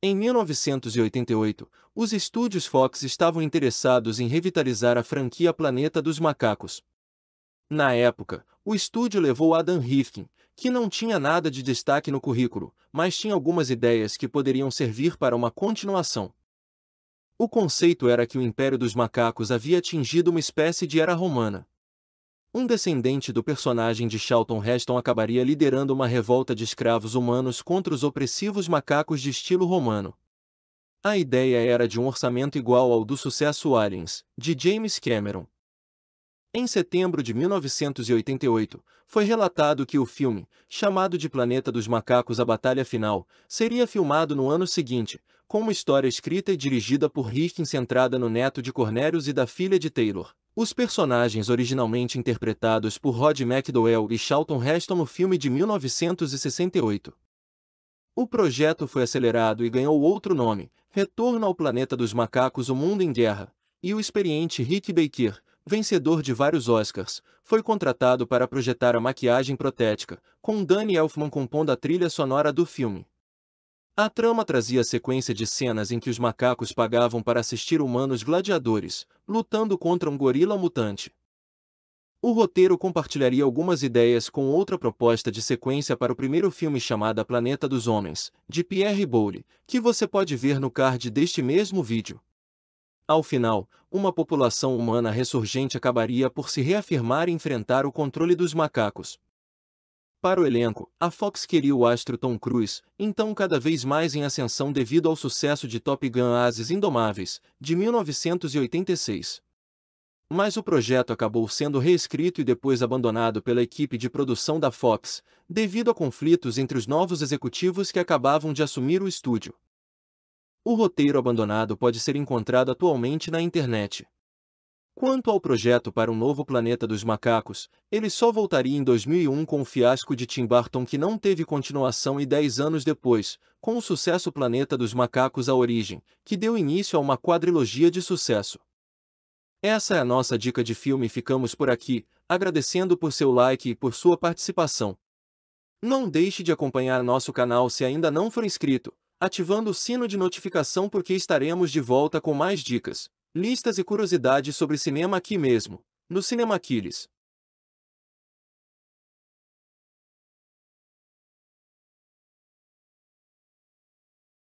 Em 1988, os estúdios Fox estavam interessados em revitalizar a franquia Planeta dos Macacos. Na época, o estúdio levou Adam Rifkin, que não tinha nada de destaque no currículo, mas tinha algumas ideias que poderiam servir para uma continuação. O conceito era que o Império dos Macacos havia atingido uma espécie de era romana. Um descendente do personagem de Charlton Heston acabaria liderando uma revolta de escravos humanos contra os opressivos macacos de estilo romano. A ideia era de um orçamento igual ao do sucesso Aliens, de James Cameron. Em setembro de 1988, foi relatado que o filme, chamado de Planeta dos Macacos A Batalha Final, seria filmado no ano seguinte, com uma história escrita e dirigida por Riskin centrada no neto de Cornelius e da filha de Taylor, os personagens originalmente interpretados por Rod McDowell e Charlton Heston no filme de 1968. O projeto foi acelerado e ganhou outro nome, Retorno ao Planeta dos Macacos O Mundo em Guerra, e o experiente Rick Baker, vencedor de vários Oscars, foi contratado para projetar a maquiagem protética, com Danny Elfman compondo a trilha sonora do filme. A trama trazia sequência de cenas em que os macacos pagavam para assistir humanos gladiadores, lutando contra um gorila mutante. O roteiro compartilharia algumas ideias com outra proposta de sequência para o primeiro filme chamada Planeta dos Homens, de Pierre Boulle, que você pode ver no card deste mesmo vídeo. Ao final, uma população humana ressurgente acabaria por se reafirmar e enfrentar o controle dos macacos, para o elenco, a Fox queria o astro Tom Cruise, então cada vez mais em ascensão devido ao sucesso de Top Gun Ases Indomáveis, de 1986. Mas o projeto acabou sendo reescrito e depois abandonado pela equipe de produção da Fox, devido a conflitos entre os novos executivos que acabavam de assumir o estúdio. O roteiro abandonado pode ser encontrado atualmente na internet. Quanto ao projeto para um novo planeta dos macacos, ele só voltaria em 2001 com o fiasco de Tim Burton que não teve continuação e 10 anos depois, com o sucesso Planeta dos Macacos A Origem, que deu início a uma quadrilogia de sucesso. Essa é a nossa dica de filme e ficamos por aqui, agradecendo por seu like e por sua participação. Não deixe de acompanhar nosso canal se ainda não for inscrito, ativando o sino de notificação porque estaremos de volta com mais dicas. Listas e curiosidades sobre cinema aqui mesmo, no Cinema Aquiles.